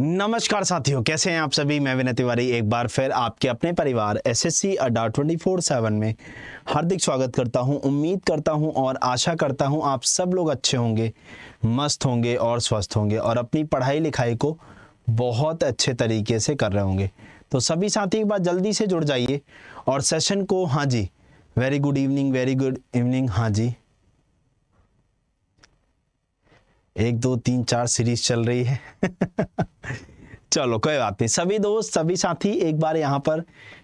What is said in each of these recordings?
नमस्कार साथियों कैसे हैं आप सभी मैं विनय तिवारी एक बार फिर आपके अपने परिवार S S C Adda twenty four seven में हार्दिक स्वागत करता हूं उम्मीद करता हूं और आशा करता हूं आप सब लोग अच्छे होंगे मस्त होंगे और स्वस्थ होंगे और अपनी पढ़ाई लिखाई को बहुत अच्छे तरीके से कर रहे होंगे तो सभी साथी एक बार जल्दी से जुड़ जाइए और सेशन को हाँ जी very good evening very good evening हाँ जी एक दो तीन चार सीरीज चल रही है चलो कोई बात नहीं सभी दोस्त सभी साथी एक बार यहाँ पर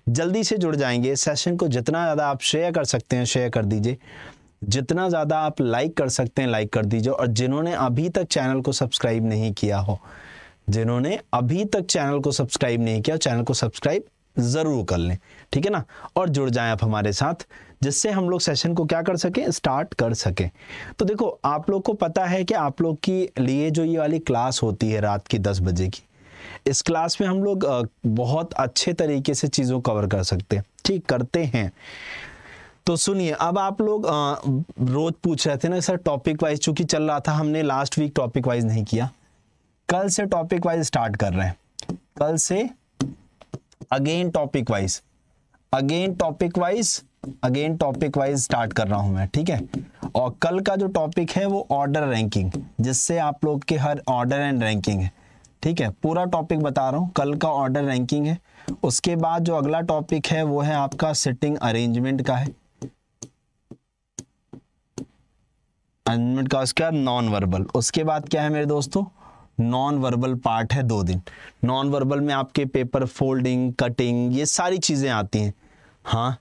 जल्दी से जुड़ जाएंगे सेशन को जितना ज़्यादा आप शेयर कर सकते हैं शेयर कर दीजिए जितना ज़्यादा आप लाइक कर सकते हैं लाइक कर दीजिए और जिन्होंने अभी तक चैनल को सब्सक्राइब नहीं किया हो जिन्होंने अभी तक चैनल को सब्सक्राइब नहीं किया चैनल को सब्सक्राइब ज़रूर कर लें ठीक है ना और जुड़ जाएं आप हमारे साथ जिससे हम लोग सेशन को क्या कर सकें स्टार्ट कर सकें तो देखो आप लोग को पता है कि आप लोग की लिए जो ये वाली क्लास होती है रात की दस बजे की इस क्लास में हम लोग बहुत अच्छे तरीके से चीज़ों कवर कर सकते हैं ठीक करते हैं तो सुनिए अब आप लोग रोज़ पूछ रहे थे ना सर टॉपिक वाइज चूँकि चल रहा था हमने लास्ट वीक टॉपिक वाइज नहीं किया कल से टॉपिक वाइज स्टार्ट कर रहे हैं कल से again topic wise again topic wise again topic wise start कर रहा हूं मैं ठीक है और कल का जो टॉपिक है वो ऑर्डर रैंकिंग जिससे आप लोग के हर ऑर्डर एंड रैंकिंग है ठीक है पूरा टॉपिक बता रहा हूँ कल का ऑर्डर रैंकिंग है उसके बाद जो अगला टॉपिक है वो है आपका सिटिंग अरेंजमेंट का है अरेंजमेंट का उसके बाद नॉन वर्बल उसके बाद क्या है मेरे दोस्तों नॉन वर्बल पार्ट है दो दिन नॉन वर्बल में आपके पेपर फोल्डिंग कटिंग ये सारी चीज़ें आती हैं हाँ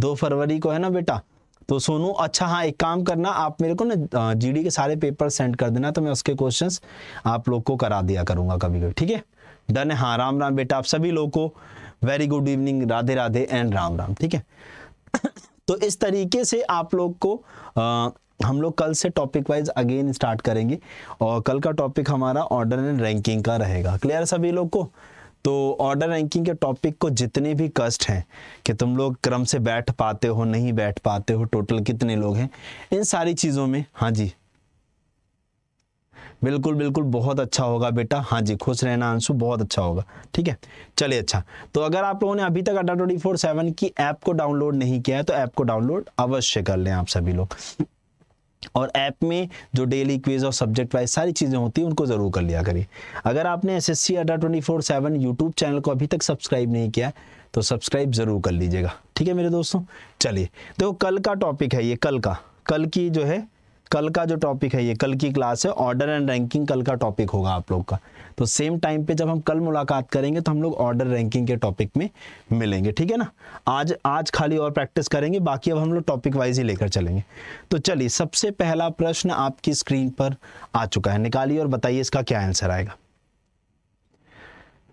दो फरवरी को है ना बेटा तो सोनू अच्छा हाँ एक काम करना आप मेरे को ना जीडी के सारे पेपर सेंड कर देना तो मैं उसके क्वेश्चंस आप लोग को करा दिया करूंगा कभी कभी ठीक है डन है हाँ राम राम बेटा आप सभी लोग को very good evening Radhe Radhe and Ram Ram ठीक है तो इस तरीके से आप लोग को आ, हम लोग कल से टॉपिक वाइज अगेन स्टार्ट करेंगे और कल का टॉपिक हमारा ऑर्डर एंड रैंकिंग का रहेगा क्लियर सभी लोग को तो ऑर्डर रैंकिंग के टॉपिक को जितने भी कष्ट हैं कि तुम लोग क्रम से बैठ पाते हो नहीं बैठ पाते हो टोटल कितने लोग हैं इन सारी चीज़ों में हाँ जी बिल्कुल बिल्कुल बहुत अच्छा होगा बेटा हाँ जी खुश रहना आंसू बहुत अच्छा होगा ठीक है चलिए अच्छा तो अगर आप लोगों ने अभी तक अड्डा ट्वेंटी फोर सेवन की ऐप को डाउनलोड नहीं किया है तो ऐप को डाउनलोड अवश्य कर लें आप सभी लोग और ऐप में जो डेली क्विज और सब्जेक्ट वाइज सारी चीज़ें होती हैं उनको ज़रूर कर लिया करिए अगर आपने S S C Adda twenty four seven YouTube channel को अभी तक सब्सक्राइब नहीं किया तो सब्सक्राइब ज़रूर कर लीजिएगा ठीक है मेरे दोस्तों चलिए देखो कल का टॉपिक है ये कल का कल की जो है कल का जो टॉपिक है ये कल की क्लास है ऑर्डर एंड रैंकिंग कल का टॉपिक होगा आप लोग का तो सेम टाइम पे जब हम कल मुलाकात करेंगे तो हम लोग ऑर्डर रैंकिंग के टॉपिक में मिलेंगे ठीक है ना आज आज खाली और प्रैक्टिस करेंगे बाकी अब हम लोग टॉपिक वाइज ही लेकर चलेंगे तो चलिए सबसे पहला प्रश्न आपकी स्क्रीन पर आ चुका है निकालिए और बताइए इसका क्या आंसर आएगा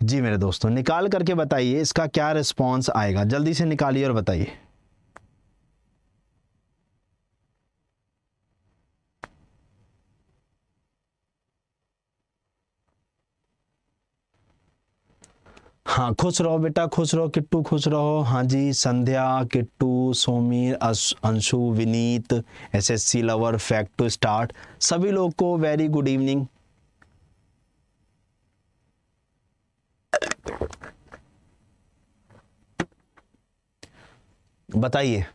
जी मेरे दोस्तों निकाल करके बताइए इसका क्या रिस्पॉन्स आएगा जल्दी से निकालिए और बताइए हाँ खुश रहो बेटा खुश रहो किट्टू खुश रहो हाँ जी Sandhya Kittu Somir Anshu Vineet SSC lover fact to start सभी लोग को वेरी गुड इवनिंग बताइए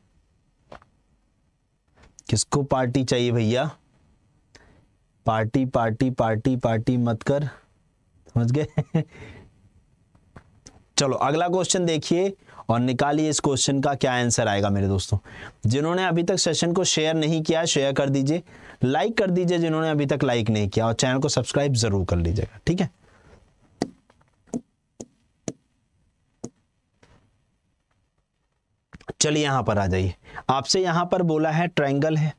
किसको पार्टी चाहिए भैया पार्टी पार्टी पार्टी पार्टी मत कर समझ गए चलो अगला क्वेश्चन देखिए और निकालिए इस क्वेश्चन का क्या आंसर आएगा मेरे दोस्तों जिन्होंने अभी तक सेशन को शेयर नहीं किया शेयर कर दीजिए लाइक कर दीजिए जिन्होंने अभी तक लाइक नहीं किया और चैनल को सब्सक्राइब जरूर कर लीजिएगा ठीक है चलिए यहां पर आ जाइए आपसे यहां पर बोला है ट्रायंगल है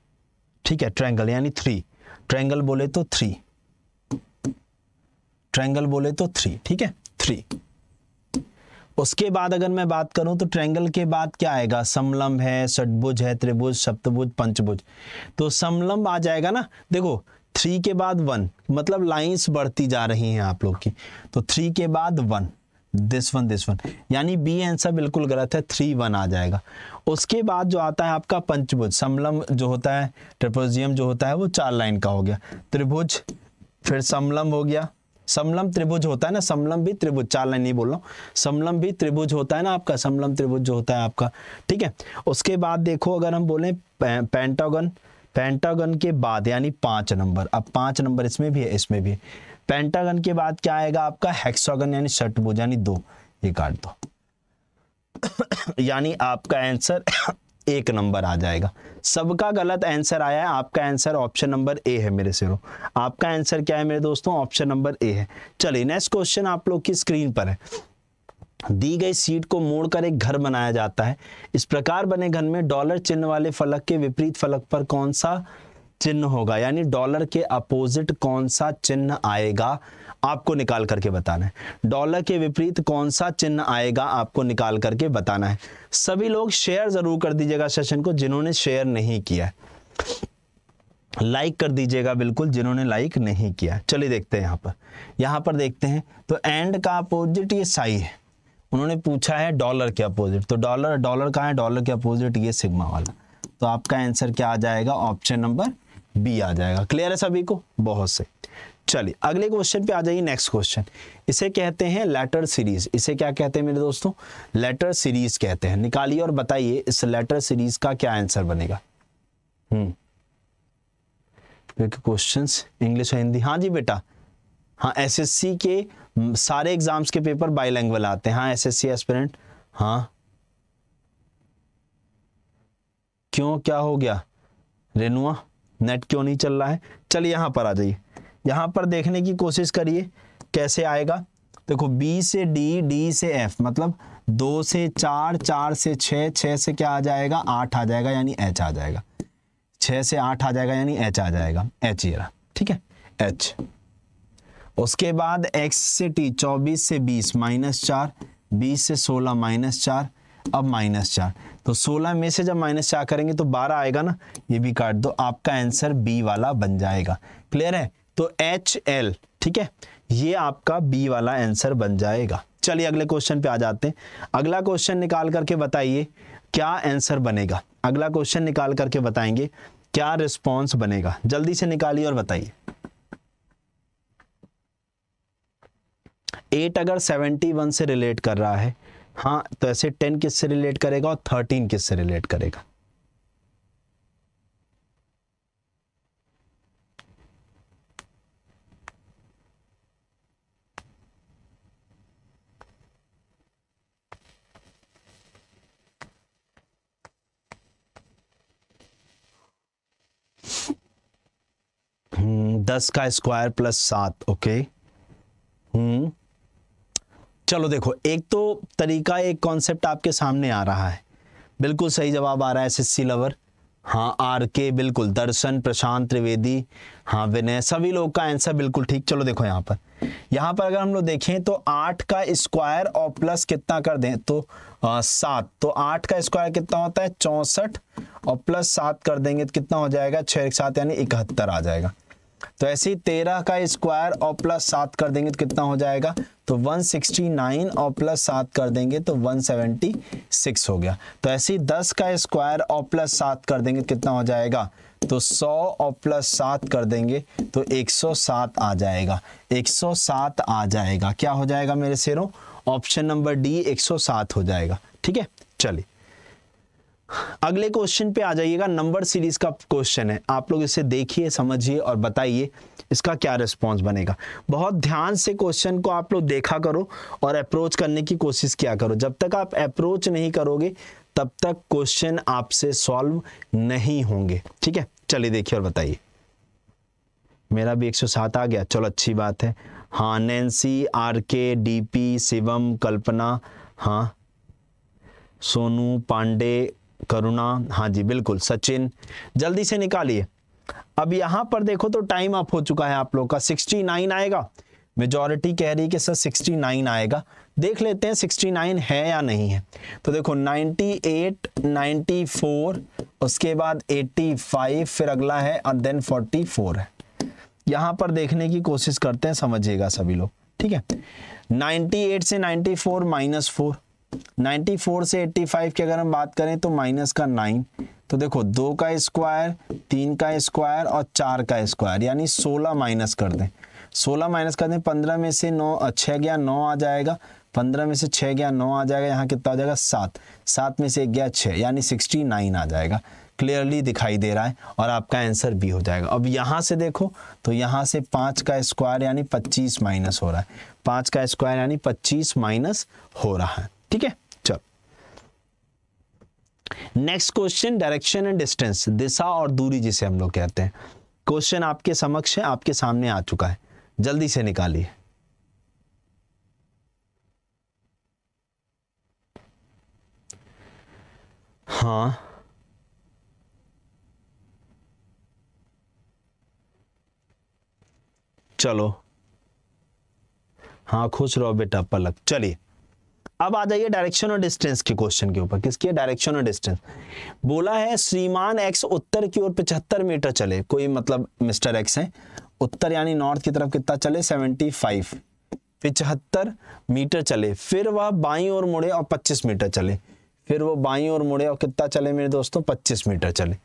ठीक है ट्रायंगल यानी थ्री ट्रायंगल बोले तो थ्री ट्रायंगल बोले तो थ्री ठीक है थ्री उसके बाद अगर मैं बात करूं तो ट्रैंगल के बाद क्या आएगा समलंब है षटभुज है त्रिभुज सप्तभुज पंचभुज तो समलम्ब आ जाएगा ना देखो थ्री के बाद वन मतलब लाइंस बढ़ती जा रही हैं आप लोग की तो थ्री के बाद one this one this one यानी बी आंसर बिल्कुल गलत है थ्री वन आ जाएगा उसके बाद जो आता है आपका पंचभुज समलंब जो होता है ट्रिपोजियम जो होता है वो चार लाइन का हो गया त्रिभुज फिर समलंब हो गया समलम त्रिभुज होता है ना समलम भी त्रिभुज चाल नहीं बोल रहा हूँ समलम भी त्रिभुज होता है ना आपका समलम त्रिभुज जो होता है आपका ठीक है उसके बाद देखो अगर हम बोले पेंटागन पेंटागन के बाद यानी पांच नंबर अब पांच नंबर इसमें भी है इसमें भी पेंटागन के बाद क्या आएगा आपका हेक्सागन यानी षटभुज यानी दो ये काट दो यानी आपका आंसर एक नंबर आ जाएगा सबका गलत आंसर आया है आपका आंसर ऑप्शन नंबर ए है मेरे सिरो आपका आंसर क्या है मेरे दोस्तों ऑप्शन नंबर ए है चलिए नेक्स्ट क्वेश्चन आप लोग की स्क्रीन पर है दी गई सीट को मोड़कर एक घर बनाया जाता है इस प्रकार बने घर में डॉलर चिन्ह वाले फलक के विपरीत फलक पर कौन सा चिन्ह होगा यानी डॉलर के अपोजिट कौन सा चिन्ह आएगा आपको निकाल करके बताना है डॉलर के विपरीत कौन सा चिन्ह आएगा आपको निकाल करके बताना है सभी लोग शेयर जरूर कर दीजिएगा सेशन को जिन्होंने शेयर नहीं किया लाइक कर दीजिएगा बिल्कुल जिन्होंने लाइक नहीं किया चलिए देखते हैं यहाँ पर यहाँ पर देखते हैं तो एंड का अपोजिट ये साई है उन्होंने पूछा है डॉलर के अपोजिट तो डॉलर डॉलर कहाँ है डॉलर के अपोजिट ये सिग्मा वाला तो आपका आंसर क्या आ जाएगा ऑप्शन नंबर बी आ जाएगा क्लियर है सभी को बहुत से चलिए अगले क्वेश्चन पे आ जाइए नेक्स्ट क्वेश्चन इसे कहते हैं लेटर सीरीज इसे क्या कहते हैं मेरे दोस्तों लेटर सीरीज कहते हैं निकालिए और बताइए इस लेटर सीरीज का क्या आंसर बनेगा हम्म क्वेश्चन इंग्लिश और हिंदी हाँ जी बेटा हाँ एसएससी के सारे एग्जाम्स के पेपर बाई लैंग्वेज आते हैं हाँ एस एस सी एस्पिरेंट हाँ क्यों क्या हो गया रेनुआ नेट क्यों नहीं चल रहा है चलिए यहां पर आ जाइए यहाँ पर देखने की कोशिश करिए कैसे आएगा देखो बी से डी डी से एफ मतलब दो से चार चार से छ छ से क्या आ जाएगा आठ आ जाएगा यानी एच आ जाएगा छ से आठ आ जाएगा यानी एच आ जाएगा एच ये रहा ठीक है एच उसके बाद एक्स से टी चौबीस से बीस माइनस चार बीस से सोलह माइनस चार अब माइनस चार तो सोलह में से जब माइनस चार करेंगे तो बारह आएगा ना ये भी काट दो आपका आंसर बी वाला बन जाएगा क्लियर है तो एच एल ठीक है ये आपका बी वाला आंसर बन जाएगा चलिए अगले क्वेश्चन पे आ जाते हैं अगला क्वेश्चन निकाल करके बताइए क्या आंसर बनेगा अगला क्वेश्चन निकाल करके बताएंगे क्या रिस्पॉन्स बनेगा जल्दी से निकालिए और बताइए एट अगर सेवेंटी वन से रिलेट कर रहा है हाँ तो ऐसे टेन किस से रिलेट करेगा और थर्टीन किससे रिलेट करेगा दस का स्क्वायर प्लस सात ओके हम्म चलो देखो एक तो तरीका एक कॉन्सेप्ट आपके सामने आ रहा है बिल्कुल सही जवाब आ रहा है एसएससी लवर हाँ आर के बिल्कुल दर्शन प्रशांत त्रिवेदी हाँ विनय सभी लोग का आंसर बिल्कुल ठीक चलो देखो यहाँ पर यहाँ पर अगर हम लोग देखें तो आठ का स्क्वायर और प्लस कितना कर दें तो सात तो आठ का स्क्वायर कितना होता है चौंसठ और प्लस सात कर देंगे तो कितना हो जाएगा छः एक सात यानी इकहत्तर आ जाएगा तो ऐसे ही तेरह का स्क्वायर और प्लस सात कर देंगे तो कितना हो जाएगा तो 169 और प्लस सात कर देंगे तो 176 हो गया तो ऐसे ही दस का स्क्वायर और प्लस सात कर देंगे तो कितना हो जाएगा तो 100 और प्लस सात कर देंगे तो 107 आ जाएगा 107 आ जाएगा क्या हो जाएगा मेरे शेरों ऑप्शन नंबर डी 107 हो जाएगा ठीक है चलिए अगले क्वेश्चन पे आ जाइएगा नंबर सीरीज का क्वेश्चन है आप लोग इसे देखिए समझिए और बताइए इसका क्या रिस्पॉन्स बनेगा बहुत ध्यान से क्वेश्चन को आप लोग देखा करो और अप्रोच करने की कोशिश किया करो जब तक आप अप्रोच नहीं करोगे तब तक क्वेश्चन आपसे सॉल्व नहीं होंगे ठीक है चलिए देखिए और बताइए मेरा भी 107 आ गया चलो अच्छी बात है हाँ Nancy R K D P Shivam Kalpana हाँ सोनू पांडे करुणा हाँ जी बिल्कुल सचिन जल्दी से निकालिए अब यहाँ पर देखो तो टाइम अप हो चुका है आप लोग का सिक्सटी नाइन आएगा मेजोरिटी कह रही है कि सर नाइन आएगा देख लेते हैं नाइन है या नहीं है तो देखो एट नाइनटी फोर उसके बाद फाइव फिर अगला है और देन फोर है यहाँ पर देखने की कोशिश करते हैं समझिएगा सभी लोग ठीक है एट से फोर माइनस फोर 94 से 85 की अगर हम बात करें तो माइनस का 9 तो देखो दो का स्क्वायर तीन का स्क्वायर और चार का स्क्वायर यानी 16 माइनस कर दें 16 माइनस कर दें 15 में से 9 छः गया 9 आ जाएगा 15 में से 6 गया 9 आ जाएगा यहाँ कितना हो जाएगा सात सात में से एक गया छः यानी सिक्सटी आ जाएगा क्लियरली दिखाई दे रहा है और आपका आंसर भी हो जाएगा अब यहाँ से देखो तो यहाँ से पाँच का स्क्वायर यानी पच्चीस माइनस हो रहा है पाँच का स्क्वायर यानी पच्चीस माइनस हो रहा है ठीक है चल next question direction and distance दिशा और दूरी जिसे हम लोग कहते हैं क्वेश्चन आपके समक्ष है आपके सामने आ चुका है जल्दी से निकालिए हाँ चलो हाँ खुश रहो बेटा पलक चलिए अब आ जाइए डायरेक्शन और डिस्टेंस के क्वेश्चन के ऊपर किसकी है डायरेक्शन और डिस्टेंस बोला है श्रीमान एक्स उत्तर की ओर पचहत्तर मीटर चले कोई मतलब मिस्टर एक्स है उत्तर यानी नॉर्थ की तरफ कितना चले सेवेंटी फाइव पिचहत्तर मीटर चले फिर वह बाई और मुड़े और पच्चीस मीटर चले फिर वो बाई और मुड़े और कितना चले मेरे दोस्तों पच्चीस मीटर चले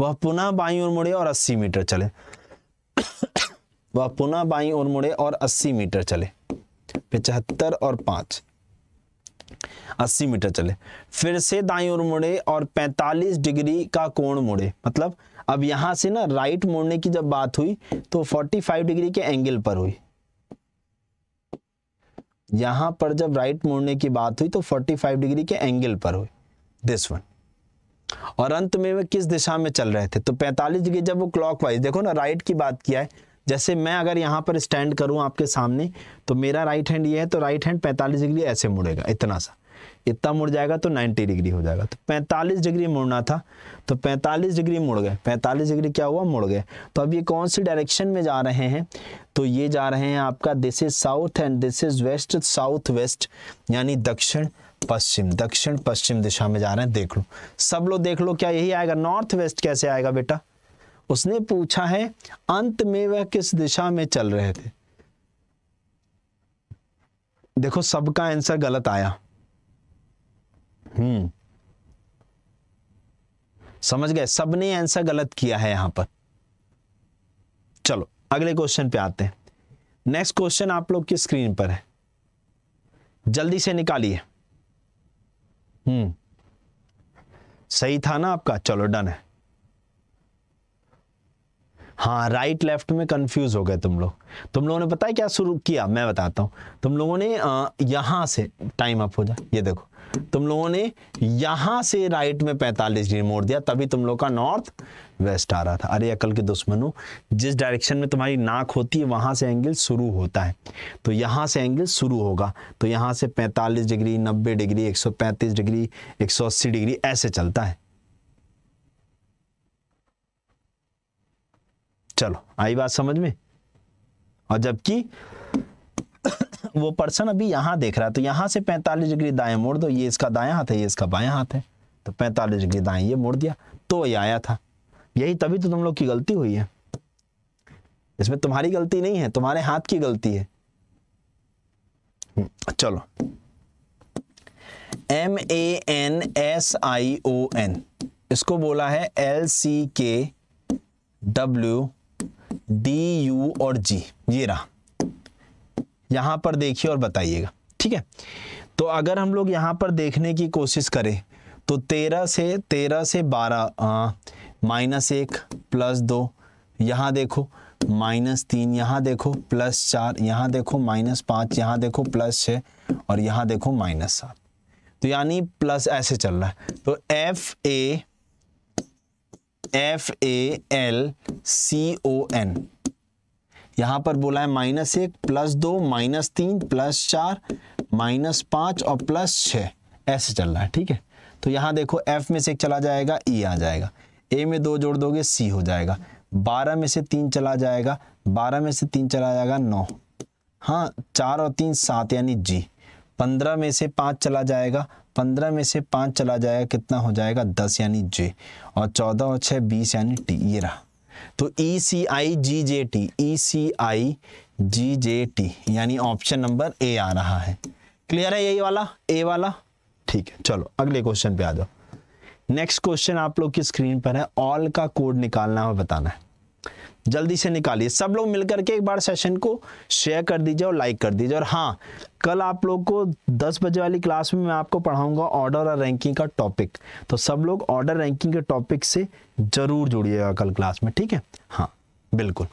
वह पुनः बाई और मुड़े और अस्सी मीटर चले वह पुनः बाई और मुड़े और अस्सी मीटर चले पिचहत्तर और पांच अस्सी मीटर चले फिर से दाई ओर मुड़े और 45 डिग्री का कोण मुड़े मतलब अब यहां से ना राइट मोड़ने की जब बात हुई तो 45 डिग्री के एंगल पर हुई यहां पर जब राइट मोड़ने की बात हुई तो 45 डिग्री के एंगल पर हुई दिस वन और अंत में वे किस दिशा में चल रहे थे तो 45 डिग्री जब वो क्लॉकवाइज देखो ना राइट की बात किया है जैसे मैं अगर यहाँ पर स्टैंड करूँ आपके सामने तो मेरा राइट हैंड ये है तो राइट हैंड 45 डिग्री ऐसे मुड़ेगा इतना सा इतना मुड़ जाएगा तो 90 डिग्री हो जाएगा तो 45 डिग्री मुड़ना था तो 45 डिग्री मुड़ गए 45 डिग्री क्या हुआ मुड़ गए तो अब ये कौन सी डायरेक्शन में जा रहे हैं तो ये जा रहे हैं आपका this is south and this is west south west यानी दक्षिण पश्चिम दक्षिण पश्चिम दिशा में जा रहे हैं देख लो सब लोग देख लो क्या यही आएगा नॉर्थ वेस्ट कैसे आएगा बेटा उसने पूछा है अंत में वह किस दिशा में चल रहे थे देखो सबका आंसर गलत आया हम्म समझ गए सबने आंसर गलत किया है यहां पर चलो अगले क्वेश्चन पे आते हैं नेक्स्ट क्वेश्चन आप लोग की स्क्रीन पर है जल्दी से निकालिए हम्म सही था ना आपका चलो डन है हाँ राइट लेफ्ट में कंफ्यूज हो गए तुम लोग तुम लोगों ने पता है क्या शुरू किया मैं बताता हूँ तुम लोगों ने यहाँ से टाइम अप हो जाए ये देखो तुम लोगों ने यहाँ से राइट में 45 डिग्री मोड़ दिया तभी तुम लोग का नॉर्थ वेस्ट आ रहा था अरे अकल के दुश्मनों जिस डायरेक्शन में तुम्हारी नाक होती है वहाँ से एंगल शुरू होता है तो यहाँ से एंगल शुरू होगा तो यहाँ से 45 डिग्री 90 डिग्री 135 डिग्री 180 डिग्री ऐसे चलता है चलो आई बात समझ में और जबकि वो पर्सन अभी यहां देख रहा है तो यहां से 45 डिग्री दाएं मोड़ दो ये इसका दाया हाथ है ये इसका बाया हाथ है तो 45 डिग्री दाएं ये मोड़ दिया तो ये आया था यही तभी तो तुम लोग की गलती हुई है इसमें तुम्हारी गलती नहीं है तुम्हारे हाथ की गलती है हम्म, चलो M A N S I O N इसको बोला है एल सी के डब्ल्यू डी यू और जी ये रहा यहां पर देखिए और बताइएगा ठीक है तो अगर हम लोग यहां पर देखने की कोशिश करें तो तेरह से तेरह से बारह माइनस एक प्लस दो यहां देखो माइनस तीन यहां देखो प्लस चार यहां देखो माइनस पांच यहां देखो प्लस छ और यहां देखो माइनस सात तो यानी प्लस ऐसे चल रहा है तो F A F A L C O N यहां पर बोला है माइनस एक प्लस दो माइनस तीन प्लस चार माइनस पाँच और प्लस छः ऐसे चल रहा है ठीक है तो यहाँ देखो एफ में से एक चला जाएगा ई e आ जाएगा ए में दो जोड़ दोगे सी हो जाएगा बारह में से तीन चला जाएगा बारह में से तीन चला जाएगा नौ हाँ चार और तीन सात यानी जी पंद्रह में से पाँच चला जाएगा पंद्रह में से पाँच चला जाएगा कितना हो जाएगा दस यानी जे और चौदह और छः बीस यानी टी ये रहा तो E C I G J T E C I G J T यानी ऑप्शन नंबर ए आ रहा है क्लियर है यही वाला ए वाला ठीक है चलो अगले क्वेश्चन पे आ जाओ नेक्स्ट क्वेश्चन आप लोग की स्क्रीन पर है ऑल का कोड निकालना है बताना है जल्दी से निकालिए सब लोग मिलकर के एक बार सेशन को शेयर कर दीजिए और लाइक कर दीजिए और हाँ कल आप लोग को 10 बजे वाली क्लास में मैं आपको पढ़ाऊंगा ऑर्डर और रैंकिंग का टॉपिक तो सब लोग ऑर्डर रैंकिंग के टॉपिक से ज़रूर जुड़िएगा कल क्लास में ठीक है हाँ बिल्कुल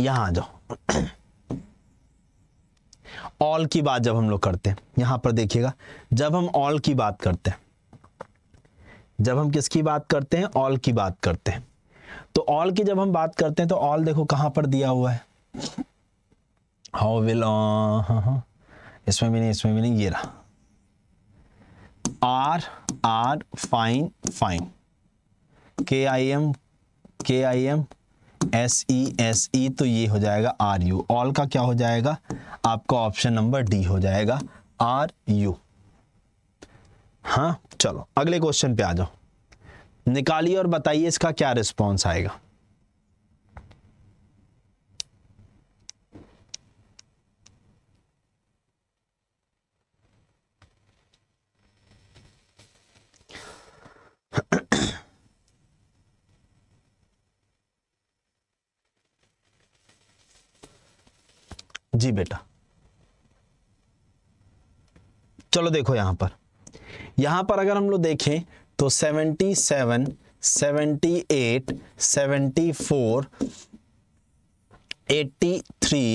यहां आ जाओ ऑल की बात जब हम लोग करते हैं यहां पर देखिएगा जब हम ऑल की बात करते हैं जब हम किसकी बात करते हैं ऑल की बात करते हैं तो ऑल की जब हम बात करते हैं तो ऑल देखो कहां पर दिया हुआ है uh, हाउ विल हाँ। इसमें भी नहीं इसमें भी नहीं ये रहा आर आर फाइन फाइन के I M K I M S E S E तो ये हो जाएगा आर यू ऑल का क्या हो जाएगा आपका ऑप्शन नंबर डी हो जाएगा आर यू हाँ चलो अगले क्वेश्चन पे आ जाओ निकालिए और बताइए इसका क्या रिस्पॉन्स आएगा चलो देखो यहां पर यहां पर अगर हम लोग देखें तो 77, 78, 74, 83,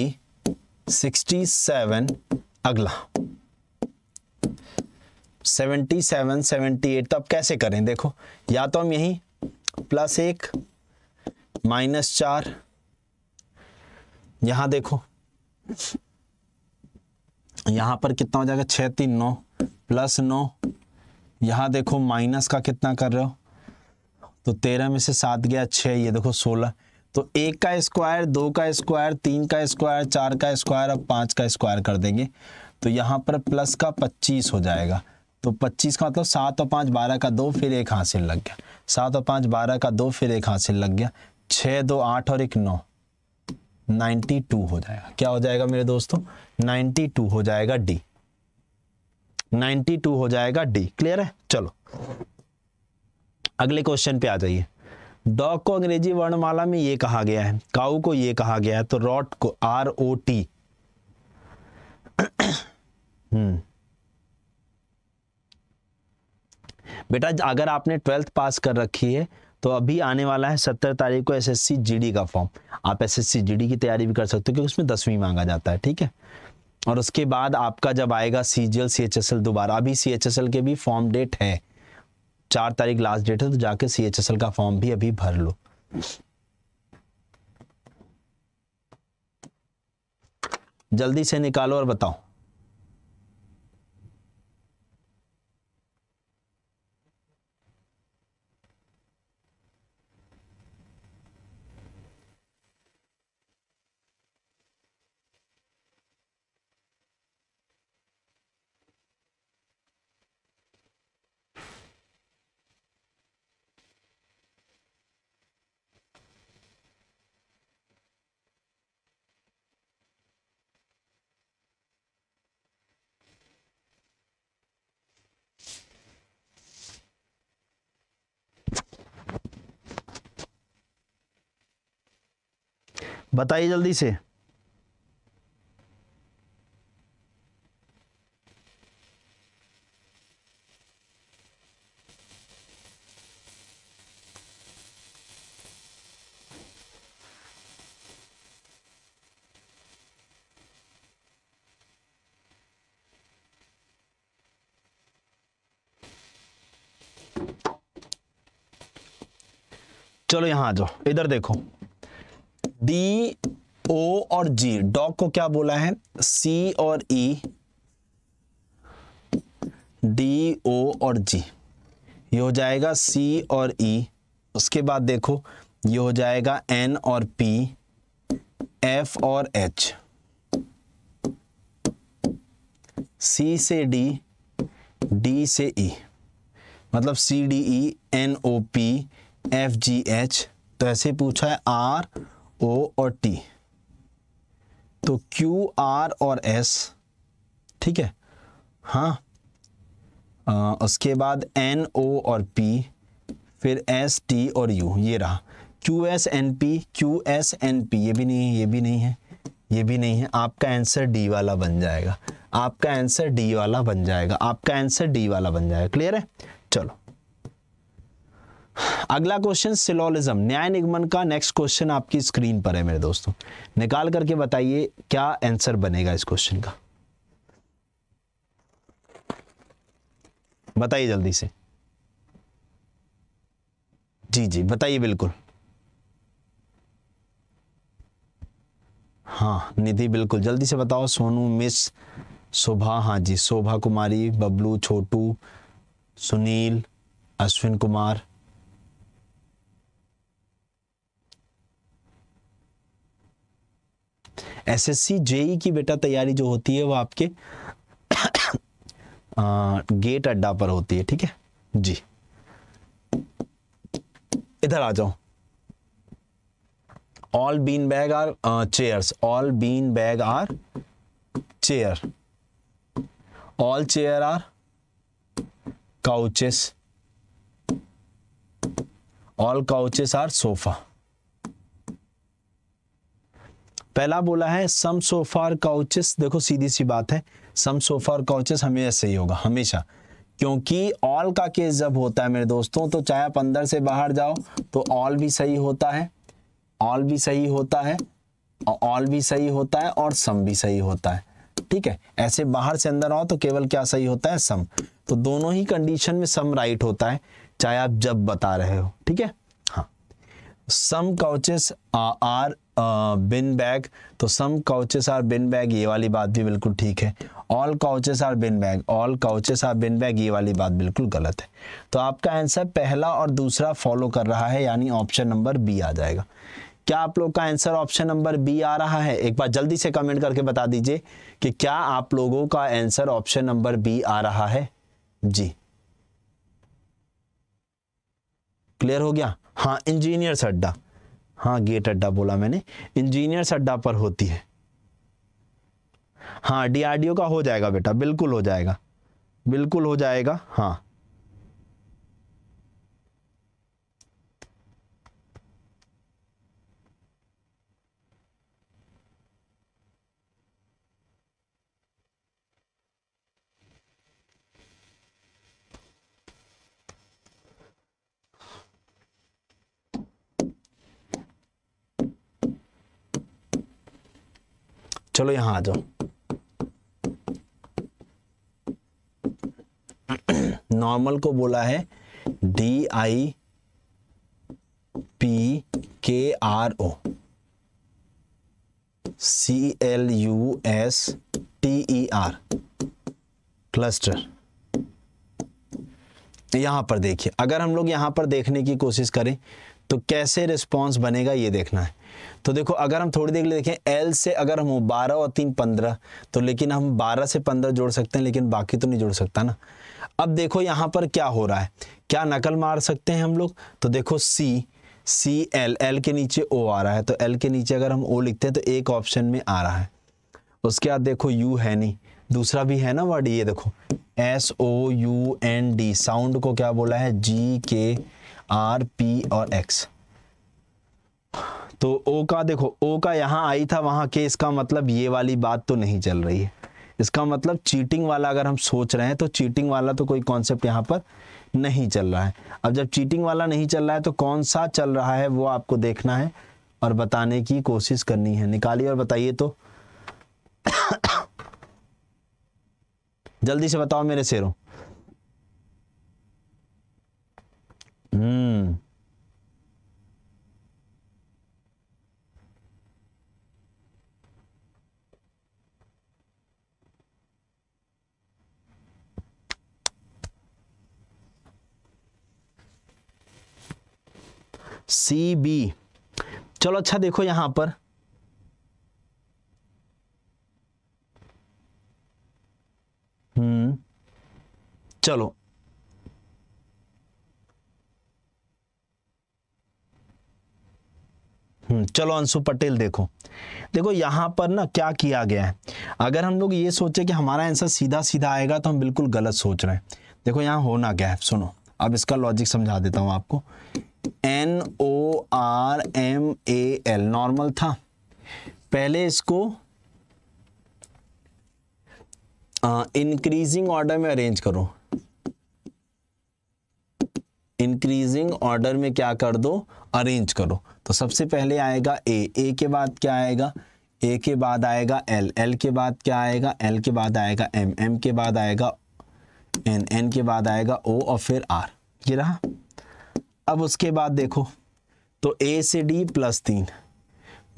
67 अगला 77, 78 तो अब कैसे करें देखो या तो हम यही प्लस एक माइनस चार यहां देखो यहाँ पर कितना हो जाएगा छः तीन नौ प्लस नौ यहाँ देखो माइनस का कितना कर रहे हो तो तेरह में से सात गया छः ये देखो सोलह तो एक का स्क्वायर दो का स्क्वायर तीन का स्क्वायर चार का स्क्वायर और पाँच का स्क्वायर कर देंगे तो यहाँ पर प्लस का पच्चीस हो जाएगा तो पच्चीस का मतलब सात और पाँच बारह का दो फिर एक हासिल लग गया सात और पाँच बारह का दो फिर एक हासिल लग गया छः दो आठ और एक नौ 92 हो जाएगा क्या हो जाएगा मेरे दोस्तों 92 हो जाएगा डी 92 हो जाएगा डी क्लियर है चलो अगले क्वेश्चन पे आ जाइए डॉग को अंग्रेजी वर्णमाला में ये कहा गया है काउ को ये कहा गया है तो रॉट को आर ओ टी हम्म बेटा अगर आपने ट्वेल्थ पास कर रखी है तो अभी आने वाला है सत्तर तारीख को एस एस का फॉर्म आप एस एस की तैयारी भी कर सकते हो क्योंकि उसमें दसवीं मांगा जाता है ठीक है और उसके बाद आपका जब आएगा C G L C H S L दोबारा अभी सी एच एस एल के भी फॉर्म डेट है चार तारीख लास्ट डेट है तो जाके सी एच एस एल का फॉर्म भी अभी भर लो जल्दी से निकालो और बताओ बताइए जल्दी से चलो यहाँ आ जाओ इधर देखो डी ओ और जी डॉग को क्या बोला है सी और ई डी ओ और जी ये हो जाएगा सी और ई उसके बाद देखो ये हो जाएगा एन और पी एफ और एच सी से डी डी से ई मतलब C D E N O P F G H तो ऐसे पूछा है आर ओ और टी तो क्यू आर और एस ठीक है हाँ आ, उसके बाद एन ओ और पी फिर एस टी और यू ये रहा Q S N P Q S N P ये भी नहीं है ये भी नहीं है ये भी नहीं है आपका आंसर डी वाला बन जाएगा आपका आंसर डी वाला बन जाएगा आपका आंसर डी वाला बन जाएगा क्लियर है चलो अगला क्वेश्चन सिलोलिज्म न्याय निगमन का नेक्स्ट क्वेश्चन आपकी स्क्रीन पर है मेरे दोस्तों निकाल करके बताइए क्या आंसर बनेगा इस क्वेश्चन का बताइए जल्दी से जी जी बताइए बिल्कुल हाँ निधि बिल्कुल जल्दी से बताओ सोनू मिस शोभा हाँ जी Shobha Kumari Bablu Chhotu Sunil Ashwin Kumar S S C JE की बेटा तैयारी जो होती है वो आपके आ, गेट अड्डा पर होती है ठीक है जी इधर आ जाओ all bean bag are chairs all bean bag are chair all chair are couches all couches are sofa पहला बोला है सम सोफार काउचेस देखो सीधी सी बात है सम सोफार काउचेस हमेशा सही होगा हमेशा क्योंकि ऑल का केस जब होता है मेरे दोस्तों तो चाहे आप अंदर से बाहर जाओ तो ऑल भी सही होता है ऑल भी सही होता है और ऑल भी सही होता है और सम भी सही होता है ठीक है ऐसे बाहर से अंदर आओ तो केवल क्या सही होता है सम तो दोनों ही कंडीशन में सम राइट होता है चाहे आप जब बता रहे हो ठीक है हाँ some couches are bean uh, bag तो some couches are bean bag ये वाली बात भी बिल्कुल ठीक है all couches are bean bag all couches are bean bag ये वाली बात बिल्कुल गलत है तो आपका आंसर पहला और दूसरा फॉलो कर रहा है यानी ऑप्शन नंबर बी आ जाएगा क्या आप लोग का आंसर ऑप्शन नंबर बी आ रहा है एक बार जल्दी से कमेंट करके बता दीजिए कि क्या आप लोगों का आंसर ऑप्शन नंबर बी आ रहा है जी क्लियर हो गया हाँ इंजीनियर अड्डा हाँ गेट अड्डा बोला मैंने इंजीनियर्स अड्डा पर होती है हाँ डीआरडीओ का हो जाएगा बेटा बिल्कुल हो जाएगा बिल्कुल हो जाएगा हाँ चलो यहां आ जाओ नॉर्मल को बोला है D I P K R O C L U S T E R cluster यहां पर देखिए अगर हम लोग यहां पर देखने की कोशिश करें तो कैसे रिस्पॉन्स बनेगा ये देखना है तो देखो अगर हम थोड़ी देर के लिए देखें एल से अगर हम बारह और तीन पंद्रह तो लेकिन हम बारह से पंद्रह जोड़ सकते हैं लेकिन बाकी तो नहीं जोड़ सकता ना अब देखो यहाँ पर क्या हो रहा है क्या नकल मार सकते हैं हम लोग तो देखो सी सी एल एल के नीचे ओ आ रहा है तो एल के नीचे अगर हम ओ लिखते हैं तो एक ऑप्शन में आ रहा है उसके बाद देखो यू है नहीं दूसरा भी है ना वर्ड ये देखो S O U N D sound को क्या बोला है जी के आर पी और एक्स तो ओ का देखो ओ का यहां आई था वहां के इसका मतलब ये वाली बात तो नहीं चल रही है इसका मतलब चीटिंग वाला अगर हम सोच रहे हैं तो चीटिंग वाला तो कोई कॉन्सेप्ट यहाँ पर नहीं चल रहा है अब जब चीटिंग वाला नहीं चल रहा है तो कौन सा चल रहा है वो आपको देखना है और बताने की कोशिश करनी है निकालिए और बताइए तो जल्दी से बताओ मेरे शेरों सी बी चलो अच्छा देखो यहां पर हम्म चलो हम्म, चलो अंशु पटेल देखो देखो यहां पर ना क्या किया गया है अगर हम लोग ये सोचे कि हमारा आंसर सीधा सीधा आएगा तो हम बिल्कुल गलत सोच रहे हैं देखो यहां होना क्या है सुनो अब इसका लॉजिक समझा देता हूं आपको N O R M A L normal था पहले इसको इंक्रीजिंग ऑर्डर में अरेंज करो इंक्रीजिंग ऑर्डर में क्या कर दो अरेंज करो तो सबसे पहले आएगा ए ए के बाद क्या आएगा ए के बाद आएगा एल एल के बाद क्या आएगा एल के बाद आएगा एम एम के बाद आएगा एन एन के बाद आएगा ओ और फिर आर ये रहा अब उसके बाद देखो तो ए से डी प्लस तीन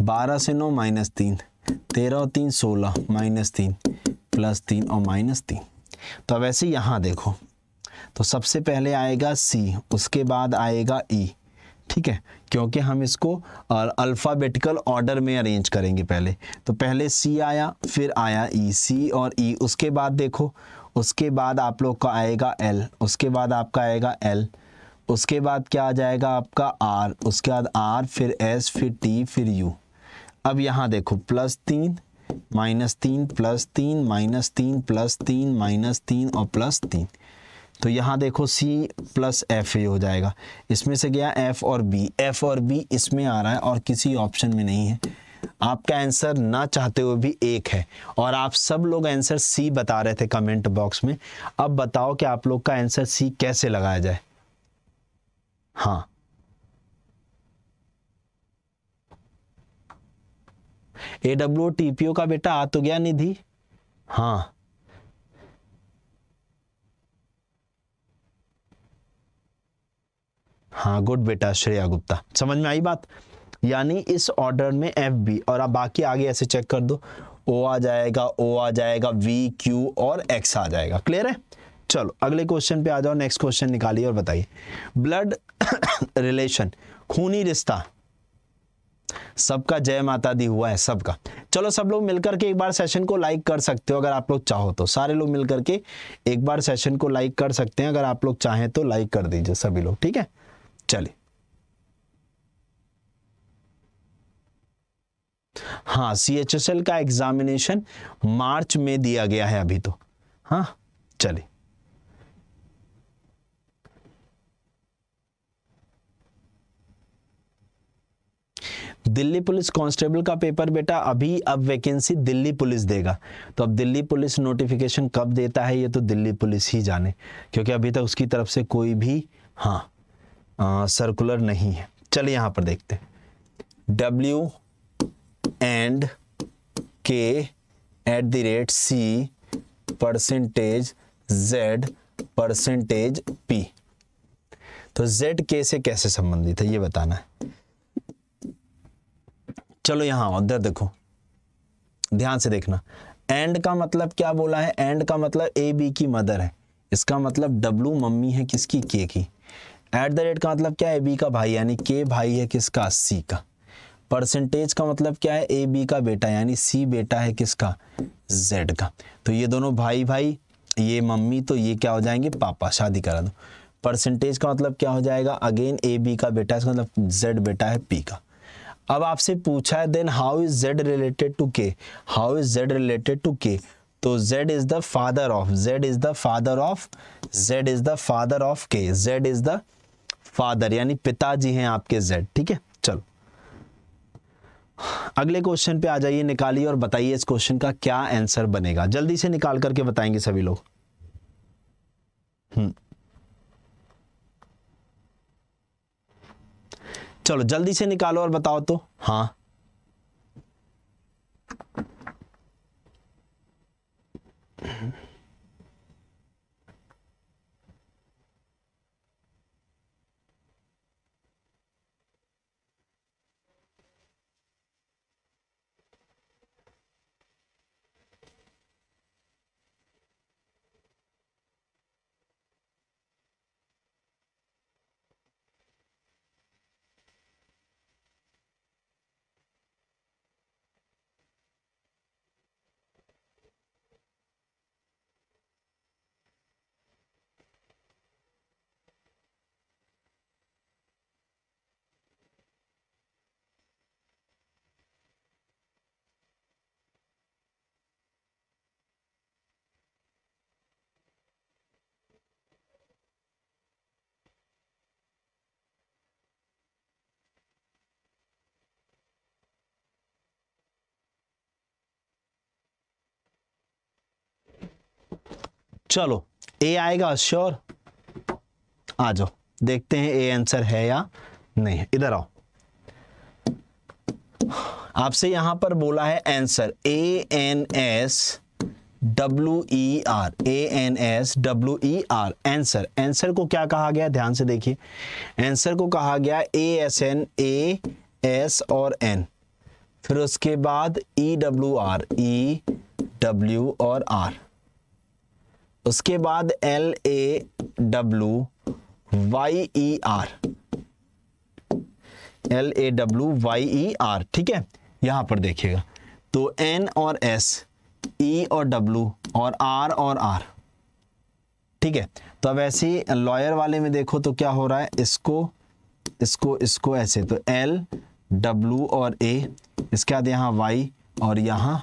बारह से नौ माइनस तीन तेरह और तीन सोलह माइनस तीन प्लस तीन और माइनस तीन तो अब ऐसे यहाँ देखो तो सबसे पहले आएगा सी उसके बाद आएगा ई e, ठीक है क्योंकि हम इसको अल्फ़ाबेटिकल ऑर्डर में अरेंज करेंगे पहले तो पहले सी आया फिर आया ई e, सी और ई e, उसके बाद देखो उसके बाद आप लोग का आएगा एल उसके बाद आपका आएगा एल उसके बाद क्या आ जाएगा आपका आर उसके बाद आर फिर एस फिर टी फिर यू अब यहाँ देखो प्लस तीन माइनस तीन प्लस तीन माइनस तीन प्लस तीन माइनस तीन और प्लस तीन तो यहाँ देखो सी प्लस एफ ए हो जाएगा इसमें से गया एफ और बी एफ और बी इसमें आ रहा है और किसी ऑप्शन में नहीं है आपका आंसर ना चाहते हुए भी एक है और आप सब लोग आंसर सी बता रहे थे कमेंट बॉक्स में अब बताओ कि आप लोग का आंसर सी कैसे लगाया जाए हां ए डब्ल्यू टीपीओ का बेटा आ तो गया निधि हां हाँ गुड बेटा श्रेया गुप्ता समझ में आई बात यानी इस ऑर्डर में एफ बी और आप बाकी आगे ऐसे चेक कर दो ओ आ जाएगा ओ आ जाएगा वी क्यू और एक्स आ जाएगा क्लियर है चलो अगले क्वेश्चन पे आ जाओ नेक्स्ट क्वेश्चन निकालिए और बताइए ब्लड रिलेशन खूनी रिश्ता सबका जय माता दी हुआ है सबका चलो सब लोग मिलकर के एक बार सेशन को लाइक कर सकते हो अगर आप लोग चाहो तो सारे लोग मिलकर के एक बार सेशन को लाइक कर सकते हैं अगर आप लोग चाहें तो लाइक कर दीजिए सभी लोग ठीक है चलिए हाँ सी एच एस एल का एग्जामिनेशन मार्च में दिया गया है अभी तो हाँ चलिए दिल्ली पुलिस कांस्टेबल का पेपर बेटा अभी अब वैकेंसी दिल्ली पुलिस देगा तो अब दिल्ली पुलिस नोटिफिकेशन कब देता है ये तो दिल्ली पुलिस ही जाने क्योंकि अभी तक उसकी तरफ से कोई भी हाँ आ, सर्कुलर नहीं है चलिए यहाँ पर देखते W and K at the rate C percentage Z percentage P तो जेड के से कैसे संबंधित है ये बताना है चलो यहाँ उधर देखो ध्यान से देखना एंड का मतलब क्या बोला है एंड का मतलब ए बी की मदर है इसका मतलब डब्लू मम्मी है किसकी के की एट द रेट का मतलब क्या है बी का भाई यानी के भाई है किसका सी का परसेंटेज का मतलब क्या है ए बी का बेटा यानी सी बेटा है किसका जेड का तो ये दोनों भाई भाई ये मम्मी तो ये क्या हो जाएंगे पापा शादी करा दो परसेंटेज का मतलब क्या हो जाएगा अगेन ए बी का बेटा इसका मतलब जेड बेटा है पी का अब आपसे पूछा है then how is Z related to K how is Z related to K तो z is the father of z is the father of z is the father of K z is the father यानी पिताजी हैं आपके z ठीक है चलो अगले question पे आ जाइए निकालिए और बताइए इस क्वेश्चन का क्या आंसर बनेगा जल्दी से निकाल करके बताएंगे सभी लोग चलो जल्दी से निकालो और बताओ तो हाँ चलो ए आएगा श्योर आ जाओ देखते हैं ए आंसर है या नहीं इधर आओ आपसे यहां पर बोला है answer A N S W E R A N S W E R answer answer को क्या कहा गया ध्यान से देखिए आंसर को कहा गया A S N A S और एन फिर उसके बाद E W R E W और आर उसके बाद L A W Y E R L A W Y E R ठीक है यहां पर देखिएगा तो एन और एस ई e और डब्लू और आर और आर ठीक है तो अब ऐसे ही लॉयर वाले में देखो तो क्या हो रहा है इसको इसको इसको ऐसे तो एल डब्लू और ए इसके बाद यहाँ वाई और यहाँ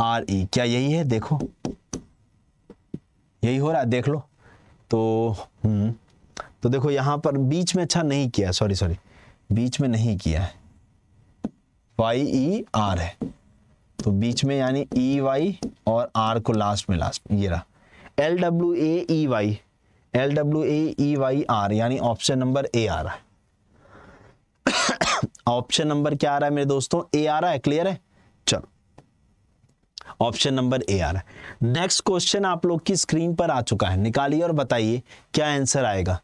आर ई e, क्या यही है देखो यही हो रहा है देख लो तो हम्म, तो देखो यहां पर बीच में अच्छा नहीं किया सॉरी सॉरी बीच में नहीं किया है वाई ई आर है तो बीच में यानी ई e, वाई और आर को लास्ट में लास्ट में ये रहा L W A E Y L W A E Y R यानी ऑप्शन नंबर ए आ रहा है ऑप्शन नंबर क्या आ रहा है मेरे दोस्तों ए आ रहा है क्लियर है चलो ऑप्शन नंबर ए आ रहा है नेक्स्ट क्वेश्चन आप लोग की स्क्रीन पर आ चुका है निकालिए और बताइए क्या आंसर आएगा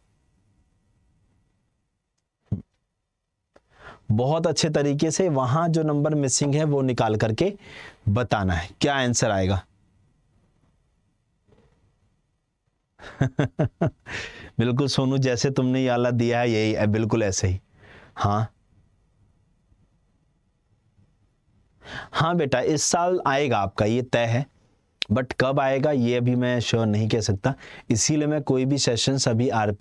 बहुत अच्छे तरीके से वहां जो नंबर मिसिंग है वो निकाल करके बताना है क्या आंसर आएगा बिल्कुल सोनू जैसे तुमने ये आला दिया है यही बिल्कुल ऐसे ही हाँ हाँ बेटा इस साल आएगा आपका ये तय है बट कब आएगा ये अभी मैं श्योर नहीं कह सकता इसीलिए मैं कोई भी सेशन अभी आर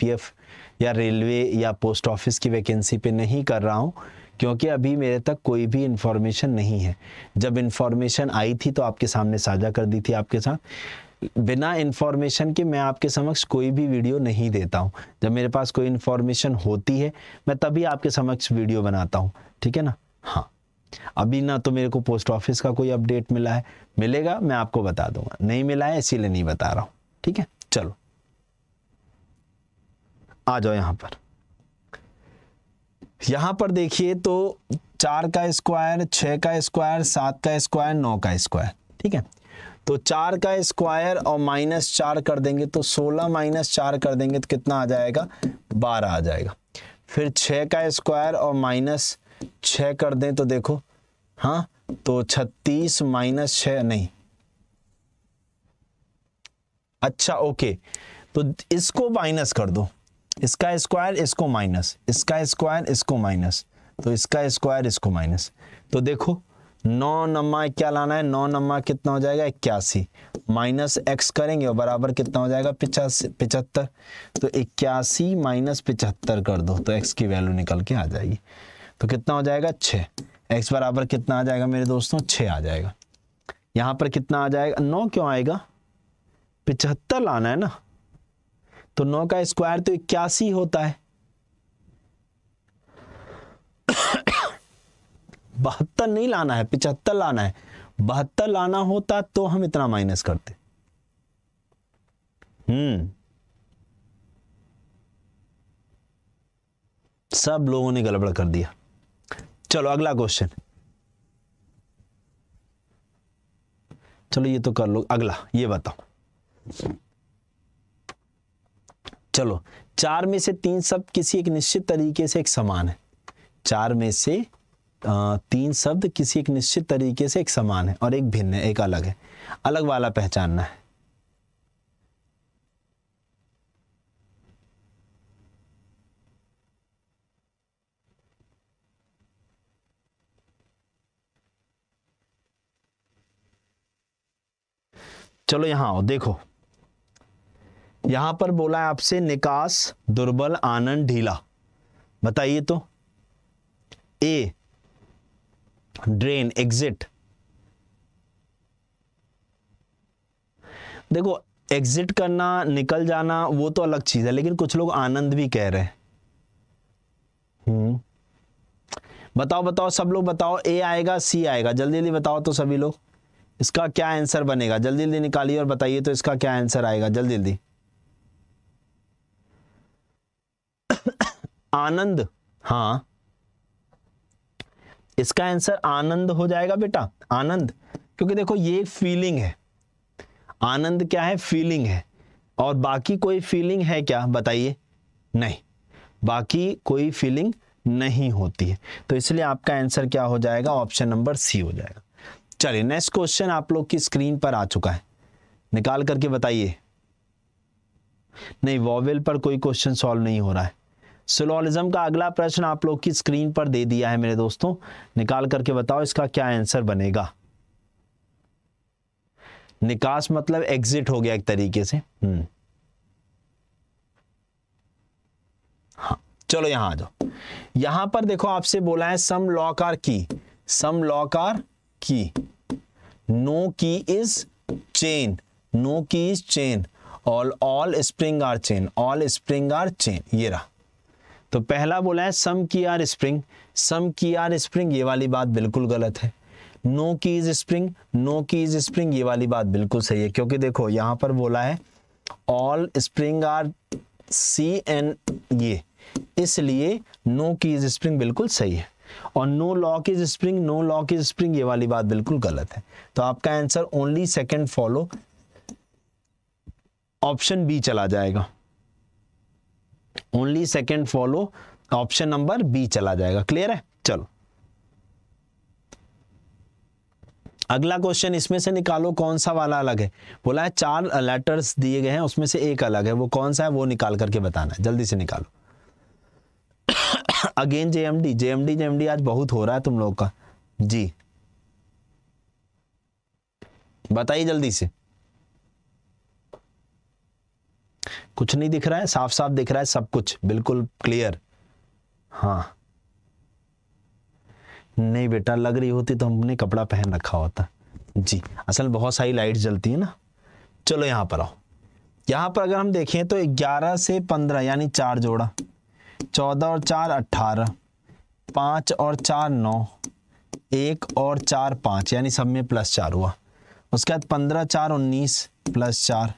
या रेलवे या पोस्ट ऑफिस की वैकेंसी पे नहीं कर रहा हूँ क्योंकि अभी मेरे तक कोई भी इन्फॉर्मेशन नहीं है जब इन्फॉर्मेशन आई थी तो आपके सामने साझा कर दी थी आपके साथ बिना इन्फॉर्मेशन के मैं आपके समक्ष कोई भी वीडियो नहीं देता हूँ जब मेरे पास कोई इन्फॉर्मेशन होती है मैं तभी आपके समक्ष वीडियो बनाता हूँ ठीक है ना हाँ अभी ना तो मेरे को पोस्ट ऑफिस का कोई अपडेट मिला है मिलेगा मैं आपको बता दूंगा नहीं मिला है इसीलिए नहीं बता रहा हूं ठीक है चलो आ जाओ यहां पर यहां पर देखिए तो चार का स्क्वायर छ का स्क्वायर सात का स्क्वायर नौ का स्क्वायर ठीक है तो चार का स्क्वायर और माइनस चार कर देंगे तो सोलह माइनस चार कर देंगे तो कितना आ जाएगा बारह आ जाएगा फिर छः का स्क्वायर और माइनस छः कर दें तो देखो हाँ तो छत्तीस माइनस छ नहीं अच्छा ओके तो इसको माइनस कर दो इसका स्क्वायर इसको माइनस इसका स्क्वायर इसको माइनस तो इसका स्क्वायर इसको माइनस तो देखो नौ नम्मा क्या लाना है नौ नम्मा कितना हो जाएगा इक्यासी माइनस एक्स करेंगे और बराबर कितना हो जाएगा पिचासी पिचहत्तर तो इक्यासी माइनस पिचहत्तर कर दो तो एक्स की वैल्यू निकल के आ जाएगी तो कितना हो जाएगा छः एक्स बराबर कितना आ जाएगा मेरे दोस्तों छः आ जाएगा यहाँ पर कितना आ जाएगा नौ क्यों आएगा पिचहत्तर लाना है ना तो नौ का स्क्वायर तो इक्यासी होता है बहत्तर नहीं लाना है पिचहत्तर लाना है बहत्तर लाना होता तो हम इतना माइनस करते हम्म सब लोगों ने गड़बड़ कर दिया चलो अगला क्वेश्चन चलो ये तो कर लो अगला ये बताओ चलो चार में से तीन शब्द किसी एक निश्चित तरीके से एक समान है चार में से तीन शब्द किसी एक निश्चित तरीके से एक समान है और एक भिन्न है एक अलग है अलग वाला पहचानना है चलो यहां आओ देखो यहां पर बोला है आपसे निकास दुर्बल आनंद ढीला बताइए तो ए ड्रेन एग्जिट देखो एग्जिट करना निकल जाना वो तो अलग चीज है लेकिन कुछ लोग आनंद भी कह रहे हैं हम्म। बताओ बताओ सब लोग बताओ ए आएगा सी आएगा जल्दी जल्दी बताओ तो सभी लोग इसका क्या आंसर बनेगा जल्दी जल्दी निकालिए और बताइए तो इसका क्या आंसर आएगा जल्दी जल्दी आनंद हाँ इसका आंसर आनंद हो जाएगा बेटा आनंद क्योंकि देखो ये फीलिंग है आनंद क्या है फीलिंग है और बाकी कोई फीलिंग है क्या बताइए नहीं बाकी कोई फीलिंग नहीं होती है तो इसलिए आपका आंसर क्या हो जाएगा ऑप्शन नंबर सी हो जाएगा चलिए नेक्स्ट क्वेश्चन आप लोग की स्क्रीन पर आ चुका है निकाल करके बताइए नहीं वॉवेल पर कोई क्वेश्चन सॉल्व नहीं हो रहा है सिलोलिज्म का अगला प्रश्न आप लोग की स्क्रीन पर दे दिया है मेरे दोस्तों निकाल करके बताओ इसका क्या आंसर बनेगा निकास मतलब एग्जिट हो गया एक तरीके से हम्म हाँ चलो यहां आ जाओ यहां पर देखो आपसे बोला है सम lock are key some lock are key no key is chain no key is chain all all spring are chain all spring are chain ये रहा तो पहला बोला है सम की आर स्प्रिंग सम की आर स्प्रिंग ये वाली बात बिल्कुल गलत है no key is spring no key is spring ये वाली बात बिल्कुल सही है क्योंकि देखो यहां पर बोला है all spring are C N ये इसलिए नो की इज स्प्रिंग बिल्कुल सही है और no lock is spring no lock is spring ये वाली बात बिल्कुल गलत है तो आपका answer only second follow option B चला जाएगा only second follow option number B चला जाएगा क्लियर है चलो अगला क्वेश्चन इसमें से निकालो कौन सा वाला अलग है बोला है चार लेटर्स दिए गए हैं उसमें से एक अलग है वो कौन सा है वो निकाल करके बताना है जल्दी से निकालो अगेन जेएमडी जेएमडी जेएमडी आज बहुत हो रहा है तुम लोग का जी बताइए जल्दी से कुछ नहीं दिख रहा है साफ साफ दिख रहा है सब कुछ बिल्कुल क्लियर हाँ नहीं बेटा लग रही होती तो हमने कपड़ा पहन रखा होता जी असल बहुत सारी लाइट्स जलती है ना चलो यहां पर आओ यहां पर अगर हम देखें तो 11 से 15 यानी चार जोड़ा चौदह और चार अट्ठारह पाँच और चार नौ एक और चार पाँच यानी सब में प्लस चार हुआ उसके बाद पंद्रह चार उन्नीस प्लस चार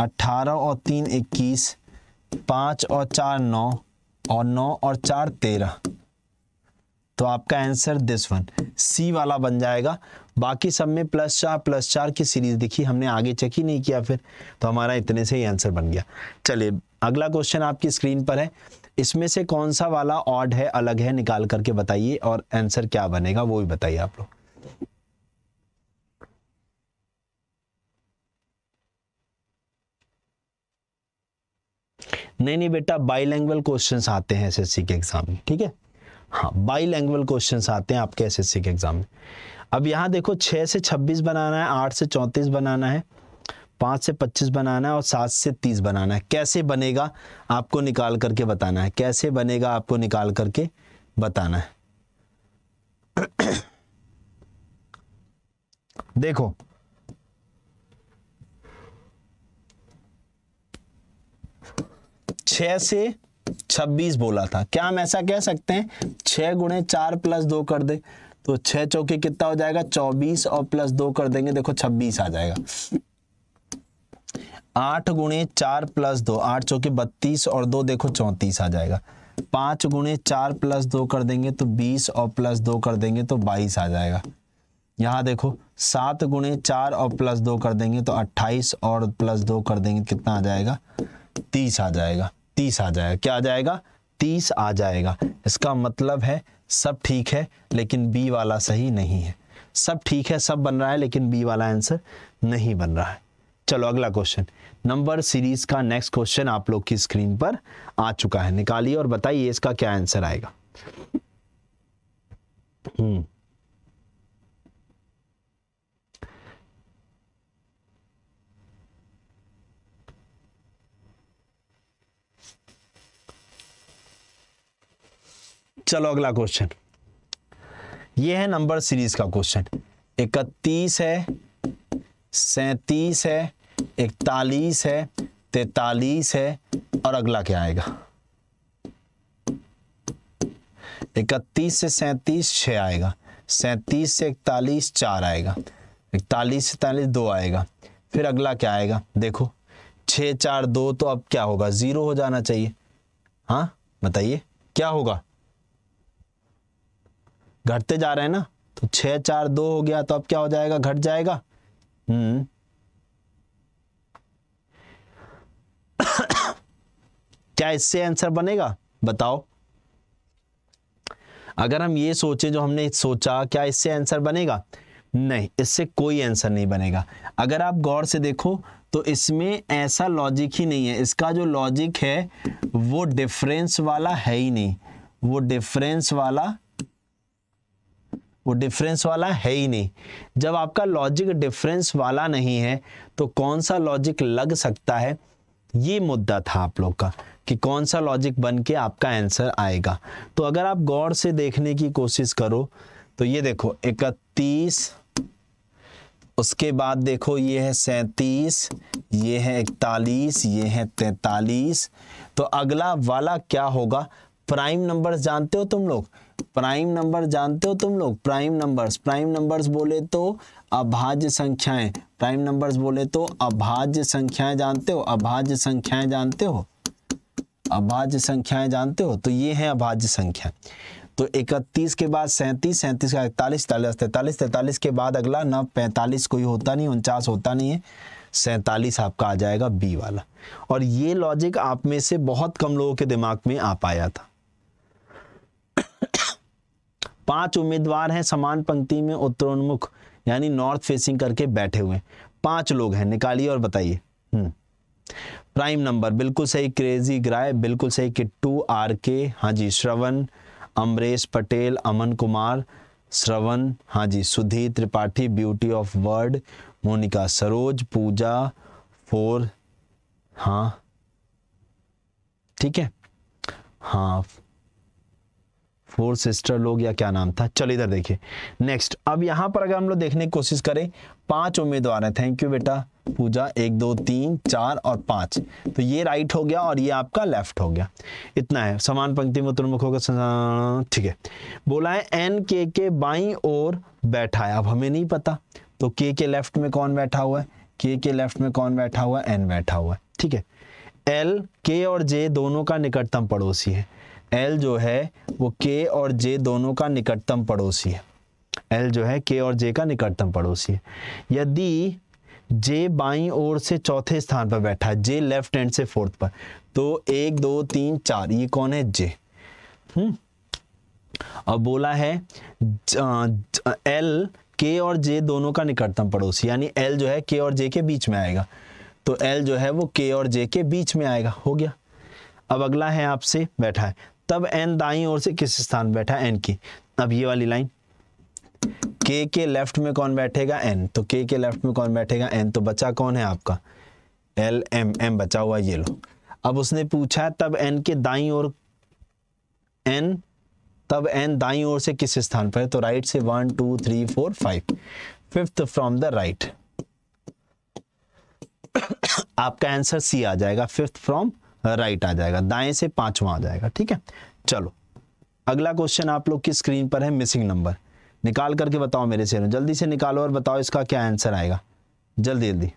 अट्ठारह और तीन इक्कीस पाँच और चार नौ और नौ और चार तेरह तो आपका आंसर दिस वन सी वाला बन जाएगा बाकी सब में प्लस चार प्लस चार की सीरीज देखी हमने आगे चेक ही नहीं किया फिर तो हमारा इतने से ही आंसर बन गया चलिए अगला क्वेश्चन आपकी स्क्रीन पर है इसमें से कौन सा वाला ऑड है अलग है निकाल करके बताइए और आंसर क्या बनेगा वो भी बताइए आप लोग नहीं नहीं बेटा बाईलैंग्वल क्वेश्चन आते हैं एसएससी के एग्जाम में ठीक है हाँ बाईलैंग्वल क्वेश्चन आते हैं आपके एसएससी के एग्जाम में अब यहां देखो छह से छब्बीस बनाना है आठ से चौंतीस बनाना है पाँच से पच्चीस बनाना है और सात से तीस बनाना है कैसे बनेगा आपको निकाल करके बताना है कैसे बनेगा आपको निकाल करके बताना है देखो छ से छब्बीस बोला था क्या हम ऐसा कह सकते हैं छ गुणे चार प्लस दो कर दे तो छह चौके कितना हो जाएगा चौबीस और प्लस दो कर देंगे देखो छब्बीस आ जाएगा आठ गुणे चार प्लस दो आठ चौके बत्तीस और दो देखो चौंतीस आ जाएगा पाँच गुणे चार प्लस दो कर देंगे तो बीस और प्लस दो कर देंगे तो बाईस आ जाएगा यहाँ देखो सात गुणे चार और प्लस दो कर देंगे तो अट्ठाईस और प्लस दो कर देंगे कितना आ जाएगा तीस आ जाएगा तीस आ जाएगा क्या आ जाएगा तीस आ जाएगा इसका मतलब है सब ठीक है लेकिन बी वाला सही नहीं है सब ठीक है सब बन रहा है लेकिन बी वाला आंसर नहीं बन रहा है चलो अगला क्वेश्चन नंबर सीरीज का नेक्स्ट क्वेश्चन आप लोग की स्क्रीन पर आ चुका है निकालिए और बताइए इसका क्या आंसर आएगा हम्म चलो अगला क्वेश्चन ये है नंबर सीरीज का क्वेश्चन इकतीस है सैतीस है इकतालीस है तैतालीस है और अगला क्या आएगा इकतीस से सैतीस छ आएगा सैतीस से इकतालीस चार आएगा इकतालीस से तैतालीस दो आएगा फिर अगला क्या आएगा देखो छः चार दो तो अब क्या होगा ज़ीरो हो जाना चाहिए हाँ बताइए क्या होगा घटते जा रहे हैं ना तो छः चार दो हो गया तो अब क्या हो जाएगा घट जाएगा हम्म क्या इससे आंसर बनेगा बताओ अगर हम ये सोचे जो हमने सोचा क्या इससे आंसर बनेगा नहीं इससे कोई आंसर नहीं बनेगा अगर आप गौर से देखो तो इसमें ऐसा लॉजिक ही नहीं है इसका जो लॉजिक है वो डिफरेंस वाला है ही नहीं वो डिफरेंस वाला वो डिफरेंस वाला है ही नहीं जब आपका लॉजिक डिफरेंस वाला नहीं है तो कौन सा लॉजिक लग सकता है ये मुद्दा था आप लोग का कि कौन सा लॉजिक बन के आपका आंसर आएगा तो अगर आप गौर से देखने की कोशिश करो तो ये देखो इकतीस उसके बाद देखो ये है सैतीस ये है इकतालीस ये है तैतालीस तो अगला वाला क्या होगा प्राइम नंबर्स जानते हो तुम लोग प्राइम नंबर जानते हो तुम लोग प्राइम नंबर्स प्राइम नंबर्स बोले तो अभाज्य संख्याएं प्राइम नंबर्स बोले तो अभाज्य संख्याएं जानते हो अभाज्य संख्याएं जानते हो अभाज्य संख्याएं जानते हो तो ये हैं अभाज्य संख्या तो इकतीस के बाद सैंतीस सैंतीस का इकतालीस तैतालीस तैतालीस तैतालीस के बाद अगला न पैंतालीस कोई होता नहीं उनचास होता नहीं है सैंतालीस आपका आ जाएगा बी वाला और ये लॉजिक आप में से बहुत कम लोगों के दिमाग में आ पाया था पांच उम्मीदवार हैं समान पंक्ति में उत्तरोन्मुख यानी नॉर्थ फेसिंग करके बैठे हुए पांच लोग हैं निकालिए और बताइए हम्म प्राइम नंबर बिल्कुल सही क्रेजी ग्राय बिल्कुल सही टू आर के हाँ जी श्रवण अमरेश पटेल अमन कुमार श्रवण हाँ जी Sudhir Tripathi beauty of word Monika Saroj Pooja four हाँ ठीक है हाँ फोर सिस्टर लोग या क्या नाम था चलो इधर देखिए नेक्स्ट अब यहां पर अगर हम लोग देखने की कोशिश करें पांच उम्मीदवार हैं थैंक यू बेटा पूजा एक दो तीन चार और पांच तो ये राइट हो गया और ये आपका लेफ्ट हो गया इतना है समान पंक्ति में तुरमुखों का ठीक है बोला है एन के के बाई और बैठा है अब हमें नहीं पता तो के के लेफ्ट में कौन बैठा हुआ है के के लेफ्ट में कौन बैठा हुआ है एन बैठा हुआ है ठीक है एल के और जे दोनों का निकटतम पड़ोसी है एल जो है वो के और जे दोनों का निकटतम पड़ोसी है एल जो है के और जे का निकटतम पड़ोसी है यदि जे बाई ओर से चौथे स्थान पर बैठा है जे लेफ्ट हैंड से फोर्थ पर तो एक दो तीन चार ये कौन है जे हम्म अब बोला है ज, ज, एल के और जे दोनों का निकटतम पड़ोसी यानी एल जो है के और जे के बीच में आएगा तो एल जो है वो के और जे के बीच में आएगा हो गया अब अगला है आपसे बैठा है तब एन दाई और से किस स्थान बैठा है एन की अब ये वाली लाइन के के लेफ्ट में कौन बैठेगा एन तो के के लेफ्ट में कौन बैठेगा एन तो बचा कौन है आपका एल एम एम बचा हुआ ये लो अब उसने पूछा तब एन के दाई और एन तब एन दाई ओर से किस स्थान पर है तो राइट से one two three four five fifth from the right आपका आंसर सी आ जाएगा फिफ्थ फ्रॉम राइट आ जाएगा दाएं से पांचवा आ जाएगा ठीक है चलो अगला क्वेश्चन आप लोग की स्क्रीन पर है मिसिंग नंबर निकाल करके बताओ मेरे से जल्दी से निकालो और बताओ इसका क्या आंसर आएगा जल्दी जल्दी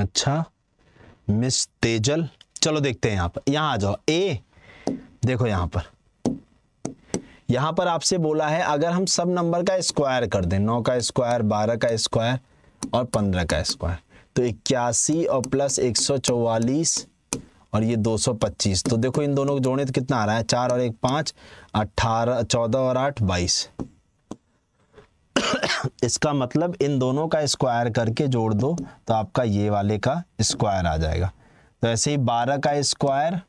अच्छा मिस तेजल चलो देखते हैं यहां पर यहां आ जाओ ए देखो यहां पर यहां पर आपसे बोला है अगर हम सब नंबर का स्क्वायर कर दें नौ का स्क्वायर बारह का स्क्वायर और पंद्रह का स्क्वायर तो इक्यासी और प्लस एक सौ चौवालीस और ये दो सौ पच्चीस तो देखो इन दोनों को जोड़े तो कितना आ रहा है चार और एक पाँच अट्ठारह चौदह और आठ बाईस इसका मतलब इन दोनों का स्क्वायर करके जोड़ दो तो आपका ये वाले का स्क्वायर आ जाएगा तो ऐसे ही बारह का स्क्वायर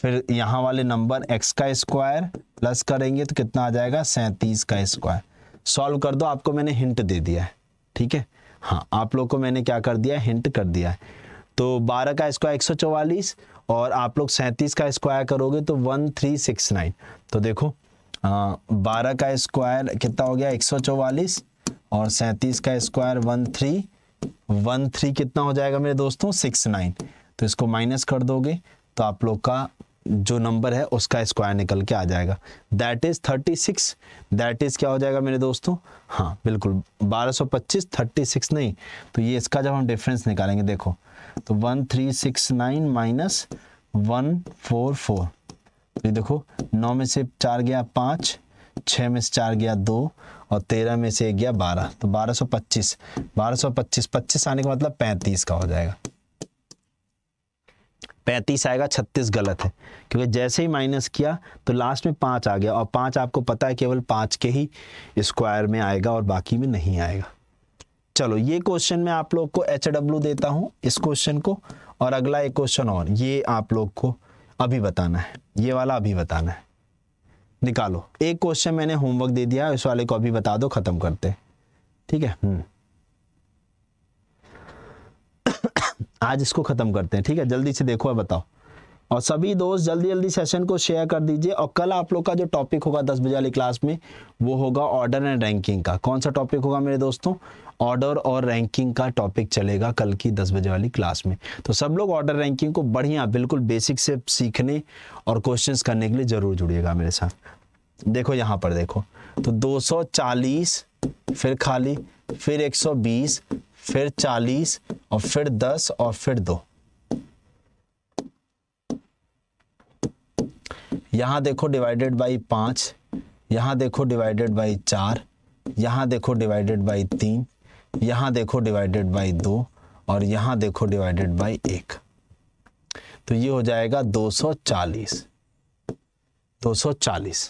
फिर यहाँ वाले नंबर एक्स का स्क्वायर प्लस करेंगे तो कितना आ जाएगा सैंतीस का स्क्वायर सॉल्व कर दो आपको मैंने हिंट दे दिया है ठीक है हाँ आप लोग को मैंने क्या कर दिया है हिंट कर दिया है तो बारह का स्क्वायर एक सौ और आप लोग सैंतीस का स्क्वायर करोगे तो वन थ्री सिक्स नाइन तो देखो बारह का स्क्वायर कितना हो गया एक सौ चौवालीस और सैतीस का square one three one three कितना हो जाएगा मेरे दोस्तों सिक्स नाइन तो इसको माइनस कर दोगे तो आप लोग का जो नंबर है उसका स्क्वायर निकल के आ जाएगा that is thirty six that is क्या हो जाएगा मेरे दोस्तों हाँ बिल्कुल बारह सौ पच्चीस थर्टी सिक्स नहीं तो ये इसका जब हम डिफरेंस निकालेंगे देखो तो one three six nine minus one four four ये देखो नौ में से चार गया पाँच छः में से चार गया दो और तेरह में से एक गया बारह तो बारह सौ पच्चीस बारह सौ पच्चीस पच्चीस आने का मतलब पैंतीस का हो जाएगा पैंतीस आएगा छत्तीस गलत है क्योंकि जैसे ही माइनस किया तो लास्ट में पाँच आ गया और पाँच आपको पता है केवल पाँच के ही स्क्वायर में आएगा और बाकी में नहीं आएगा चलो ये क्वेश्चन मैं आप लोग को एच डब्ल्यू देता हूँ इस क्वेश्चन को और अगला एक क्वेश्चन और ये आप लोग को अभी बताना है ये वाला अभी बताना है निकालो एक क्वेश्चन मैंने होमवर्क दे दिया इस वाले को अभी बता दो खत्म करते ठीक है हम्म। आज इसको खत्म करते हैं ठीक है जल्दी से देखो और बताओ और सभी दोस्त जल्दी जल्दी सेशन को शेयर कर दीजिए और कल आप लोग का जो टॉपिक होगा दस बजे वाली क्लास में वो होगा ऑर्डर एंड रैंकिंग का कौन सा टॉपिक होगा मेरे दोस्तों ऑर्डर और रैंकिंग का टॉपिक चलेगा कल की दस बजे वाली क्लास में तो सब लोग ऑर्डर रैंकिंग को बढ़िया बिल्कुल बेसिक से सीखने और क्वेश्चंस करने के लिए ज़रूर जुड़िएगा मेरे साथ देखो यहाँ पर देखो तो 240 फिर खाली फिर 120 फिर 40 और फिर 10 और फिर दो यहां देखो डिवाइडेड बाई पांच यहां देखो डिवाइडेड बाई चार यहां देखो डिवाइडेड बाई तीन यहाँ देखो डिवाइडेड बाई दो और यहाँ देखो डिवाइडेड बाई एक तो ये हो जाएगा 240 240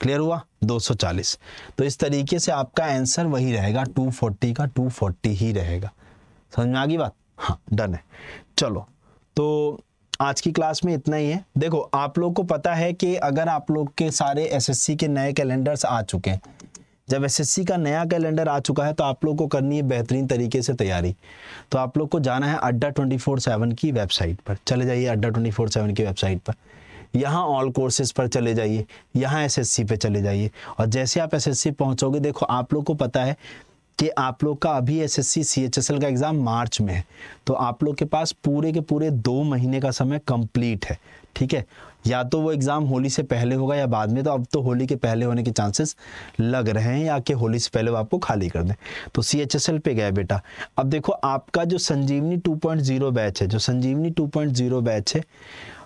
क्लियर हुआ 240 तो इस तरीके से आपका आंसर वही रहेगा 240 का 240 ही रहेगा समझ में आ गई बात हाँ डन है चलो तो आज की क्लास में इतना ही है देखो आप लोग को पता है कि अगर आप लोग के सारे एसएससी के नए कैलेंडर्स आ चुके हैं जब एसएससी का नया कैलेंडर आ चुका है तो आप लोग को करनी है बेहतरीन तरीके से तैयारी तो आप लोग को जाना है अड्डा ट्वेंटी फोर सेवन की वेबसाइट पर चले जाइए अड्डा ट्वेंटी फोर सेवन की वेबसाइट पर यहाँ ऑल कोर्सेज पर चले जाइए यहाँ एसएससी पे चले जाइए और जैसे आप एसएससी पहुंचोगे देखो आप लोग को पता है कि आप लोग का अभी S S C C H S L का एग्ज़ाम मार्च में है तो आप लोग के पास पूरे के पूरे दो महीने का समय कंप्लीट है ठीक है या तो वो एग्ज़ाम होली से पहले होगा या बाद में तो अब तो होली के पहले होने के चांसेस लग रहे हैं या कि होली से पहले वो आपको खाली कर दें तो सी एच एस एल पे गया बेटा अब देखो आपका जो संजीवनी 2.0 बैच है जो संजीवनी 2.0 बैच है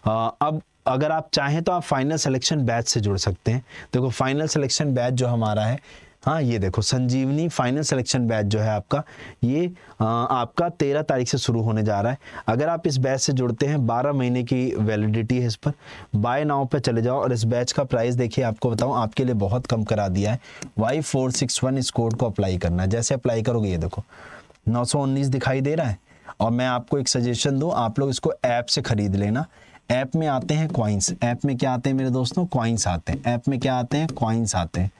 अब अगर आप चाहें तो आप फाइनल सिलेक्शन बैच से जुड़ सकते हैं देखो फाइनल सिलेक्शन बैच जो हमारा है हाँ ये देखो संजीवनी फाइनल सिलेक्शन बैच जो है आपका ये आ, आपका तेरह तारीख से शुरू होने जा रहा है अगर आप इस बैच से जुड़ते हैं बारह महीने की वैलिडिटी है इस पर बाय नाउ पे चले जाओ और इस बैच का प्राइस देखिए आपको बताऊँ आपके लिए बहुत कम करा दिया है वाई फोर सिक्स वन इस कोड को अप्लाई करना है जैसे अप्लाई करोगे ये देखो नौ सौ उन्नीस दिखाई दे रहा है और मैं आपको एक सजेशन दूँ आप लोग इसको ऐप से ख़रीद लेना ऐप में आते हैं क्वाइंस ऐप में क्या आते हैं मेरे दोस्तों क्वाइंस आते हैं ऐप में क्या आते हैं क्वाइंस आते हैं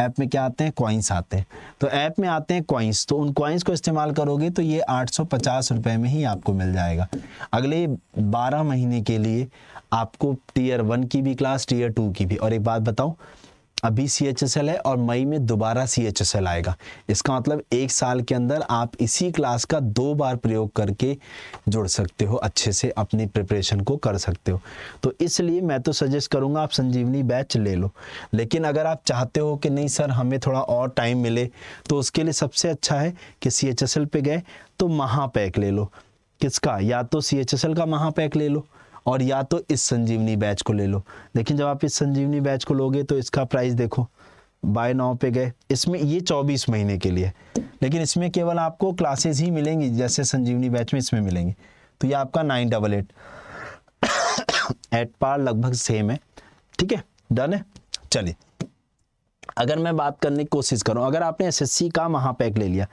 ऐप में क्या आते हैं क्वाइंस आते हैं तो ऐप में आते हैं क्वाइंस तो उन क्वाइंस को इस्तेमाल करोगे तो ये आठ सौ में ही आपको मिल जाएगा अगले बारह महीने के लिए आपको टीयर वन की भी क्लास टीयर टू की भी और एक बात बताऊँ अभी सी एच एस एल है और मई में दोबारा सी एच एस एल आएगा इसका मतलब एक साल के अंदर आप इसी क्लास का दो बार प्रयोग करके जुड़ सकते हो अच्छे से अपनी प्रिपरेशन को कर सकते हो तो इसलिए मैं तो सजेस्ट करूँगा आप संजीवनी बैच ले लो लेकिन अगर आप चाहते हो कि नहीं सर हमें थोड़ा और टाइम मिले तो उसके लिए सबसे अच्छा है कि सी एच एस एल पे गए तो महापैक ले लो किसका या तो सी एच एस एल का महापैक ले लो और या तो इस संजीवनी बैच को ले लो लेकिन जब आप इस संजीवनी बैच को लोगे तो इसका प्राइस देखो बाय नाव पे गए इसमें ये चौबीस महीने के लिए लेकिन इसमें केवल आपको क्लासेस ही मिलेंगी जैसे संजीवनी बैच में इसमें मिलेंगी तो ये आपका नाइन डबल एट एट पार लगभग सेम है ठीक है डन है चलिए अगर मैं बात करने की कोशिश करूँ अगर आपने एसएससी का महापैक ले लिया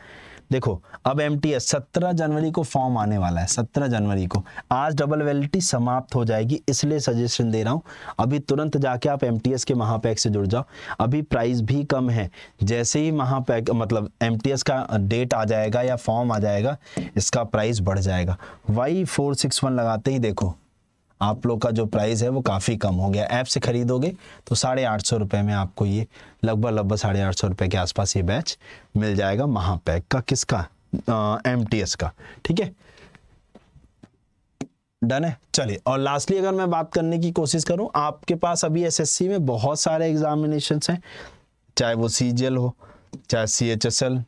देखो अब एम टी एस सत्रह जनवरी को फॉर्म आने वाला है सत्रह जनवरी को आज डबल वेलिटी समाप्त हो जाएगी इसलिए सजेशन दे रहा हूँ अभी तुरंत जाके आप एम टी एस के महापैक से जुड़ जाओ अभी प्राइस भी कम है जैसे ही महापैक मतलब एम टी एस का डेट आ जाएगा या फॉर्म आ जाएगा इसका प्राइस बढ़ जाएगा वाई फोर सिक्स वन लगाते ही देखो आप लोग का जो प्राइस है वो काफ़ी कम हो गया ऐप से ख़रीदोगे तो साढ़े आठ सौ रुपये में आपको ये लगभग लगभग साढ़े आठ सौ रुपये के आसपास ये बैच मिल जाएगा महापैक का किसका एम टी एस का ठीक है डन है चलिए और लास्टली अगर मैं बात करने की कोशिश करूं आपके पास अभी सी में बहुत सारे एग्जामिनेशन हैं चाहे वो सी हो चाहे C H S L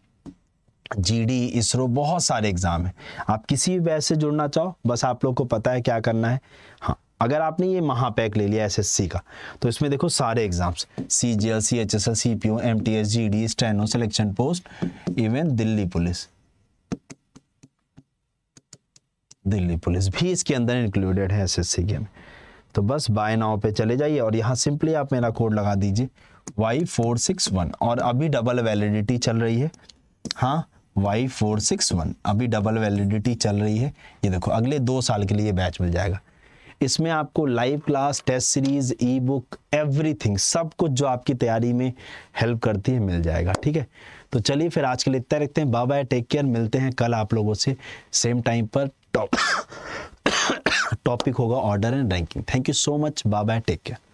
GD ISRO बहुत सारे एग्ज़ाम हैं आप किसी भी बैच से जुड़ना चाहो बस आप लोग को पता है क्या करना है अगर आपने ये महापैक ले लिया एसएससी का तो इसमें देखो सारे exams C G L C H S L C P O M T S G D steno selection post even Delhi police Delhi police भी इसके अंदर इंक्लूडेड है एसएससी के में तो बस बाय नाव पे चले जाइए और यहाँ सिंपली आप मेरा कोड लगा दीजिए वाई फोर सिक्स वन और अभी डबल वैलिडिटी चल रही है हाँ वाई फोर सिक्स वन अभी डबल वैलिडिटी चल रही है ये देखो अगले दो साल के लिए बैच मिल जाएगा इसमें आपको live class test series e book everything सब कुछ जो आपकी तैयारी में हेल्प करती है मिल जाएगा ठीक है तो चलिए फिर आज के लिए इतना रखते हैं बाय बाय टेक केयर मिलते हैं कल आप लोगों से सेम टाइम पर टॉप टॉपिक होगा order and ranking thank you so much bye bye take care